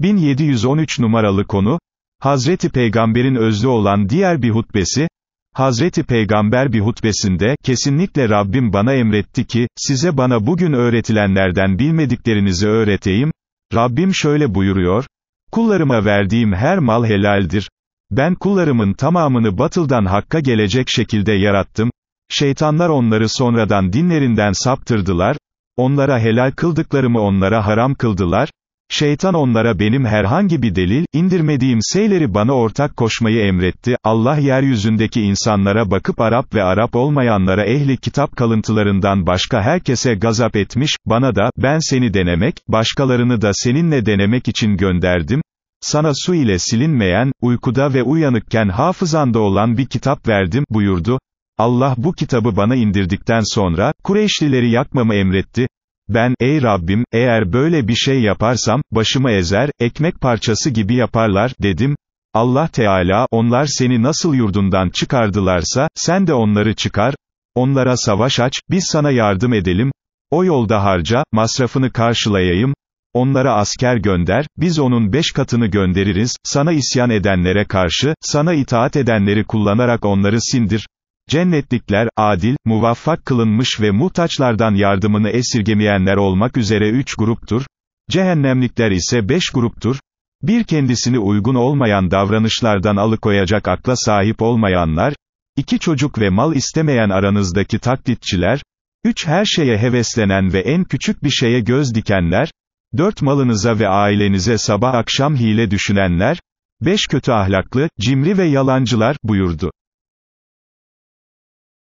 1713 numaralı konu, Hazreti Peygamber'in özlü olan diğer bir hutbesi, Hazreti Peygamber bir hutbesinde, kesinlikle Rabbim bana emretti ki, size bana bugün öğretilenlerden bilmediklerinizi öğreteyim, Rabbim şöyle buyuruyor, kullarıma verdiğim her mal helaldir, ben kullarımın tamamını batıldan hakka gelecek şekilde yarattım, şeytanlar onları sonradan dinlerinden saptırdılar, onlara helal kıldıklarımı onlara haram kıldılar, Şeytan onlara benim herhangi bir delil, indirmediğim şeyleri bana ortak koşmayı emretti, Allah yeryüzündeki insanlara bakıp Arap ve Arap olmayanlara ehli kitap kalıntılarından başka herkese gazap etmiş, bana da, ben seni denemek, başkalarını da seninle denemek için gönderdim, sana su ile silinmeyen, uykuda ve uyanıkken hafızanda olan bir kitap verdim, buyurdu, Allah bu kitabı bana indirdikten sonra, Kureyşlileri yakmamı emretti, ben, ey Rabbim, eğer böyle bir şey yaparsam, başımı ezer, ekmek parçası gibi yaparlar, dedim. Allah Teala, onlar seni nasıl yurdundan çıkardılarsa, sen de onları çıkar, onlara savaş aç, biz sana yardım edelim, o yolda harca, masrafını karşılayayım, onlara asker gönder, biz onun beş katını göndeririz, sana isyan edenlere karşı, sana itaat edenleri kullanarak onları sindir, Cennetlikler, adil, muvaffak kılınmış ve muhtaçlardan yardımını esirgemeyenler olmak üzere üç gruptur. Cehennemlikler ise beş gruptur. Bir kendisini uygun olmayan davranışlardan alıkoyacak akla sahip olmayanlar, iki çocuk ve mal istemeyen aranızdaki taklitçiler, üç her şeye heveslenen ve en küçük bir şeye göz dikenler, dört malınıza ve ailenize sabah akşam hile düşünenler, beş kötü ahlaklı, cimri ve yalancılar, buyurdu.